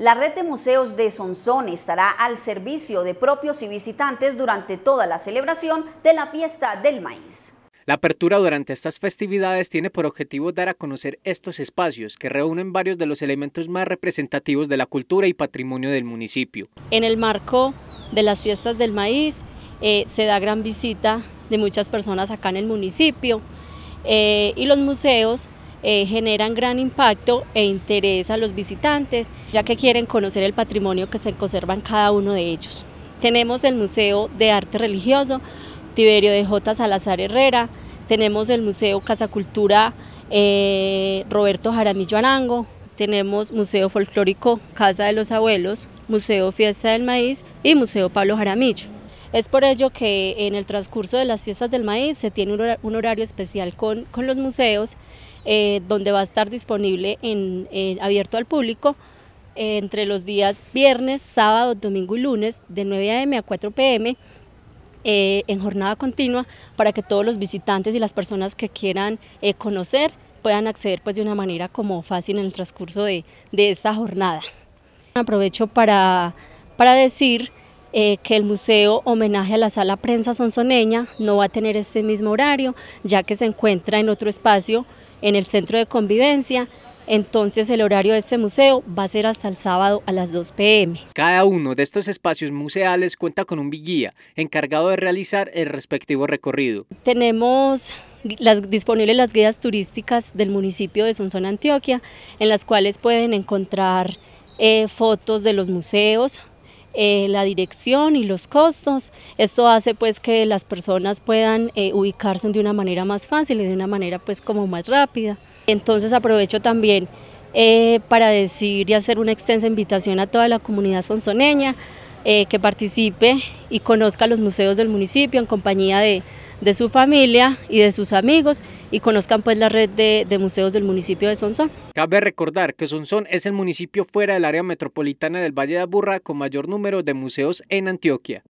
La red de museos de Sonsón estará al servicio de propios y visitantes durante toda la celebración de la fiesta del maíz. La apertura durante estas festividades tiene por objetivo dar a conocer estos espacios que reúnen varios de los elementos más representativos de la cultura y patrimonio del municipio. En el marco de las fiestas del maíz eh, se da gran visita de muchas personas acá en el municipio eh, y los museos eh, generan gran impacto e interés a los visitantes, ya que quieren conocer el patrimonio que se conserva en cada uno de ellos. Tenemos el Museo de Arte Religioso, Tiberio de J. Salazar Herrera, tenemos el Museo Casa Cultura eh, Roberto Jaramillo Arango, tenemos Museo Folclórico Casa de los Abuelos, Museo Fiesta del Maíz y Museo Pablo Jaramillo. Es por ello que en el transcurso de las fiestas del maíz se tiene un horario especial con, con los museos eh, donde va a estar disponible en, eh, abierto al público eh, entre los días viernes, sábado, domingo y lunes de 9 a.m. a 4 p.m. en jornada continua para que todos los visitantes y las personas que quieran conocer puedan acceder pues de una manera como fácil en el transcurso de, esta jornada. Aprovecho para, para decir eh, que el museo homenaje a la sala prensa sonsoneña no va a tener este mismo horario, ya que se encuentra en otro espacio, en el centro de convivencia, entonces el horario de este museo va a ser hasta el sábado a las 2 pm. Cada uno de estos espacios museales cuenta con un guía encargado de realizar el respectivo recorrido. Tenemos disponibles las guías turísticas del municipio de Sonsón, Antioquia, en las cuales pueden encontrar eh, fotos de los museos, eh, la dirección y los costos. Esto hace pues que las personas puedan eh, ubicarse de una manera más fácil y de una manera pues como más rápida. Entonces aprovecho también eh, para decir y hacer una extensa invitación a toda la comunidad sonsoneña eh, que participe y conozca los museos del municipio en compañía de, su familia y de sus amigos y conozcan pues la red de, museos del municipio de Sonsón. Cabe recordar que Sonsón es el municipio fuera del área metropolitana del Valle de Aburrá con mayor número de museos en Antioquia.